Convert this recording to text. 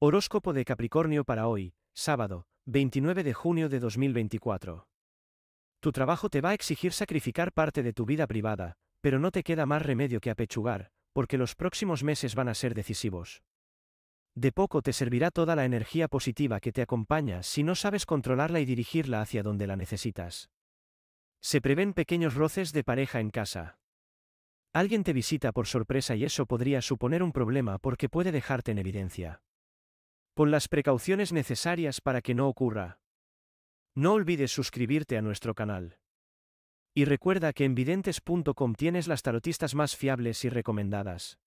Horóscopo de Capricornio para hoy, sábado, 29 de junio de 2024. Tu trabajo te va a exigir sacrificar parte de tu vida privada, pero no te queda más remedio que apechugar, porque los próximos meses van a ser decisivos. De poco te servirá toda la energía positiva que te acompaña si no sabes controlarla y dirigirla hacia donde la necesitas. Se prevén pequeños roces de pareja en casa. Alguien te visita por sorpresa y eso podría suponer un problema porque puede dejarte en evidencia con las precauciones necesarias para que no ocurra. No olvides suscribirte a nuestro canal. Y recuerda que en videntes.com tienes las tarotistas más fiables y recomendadas.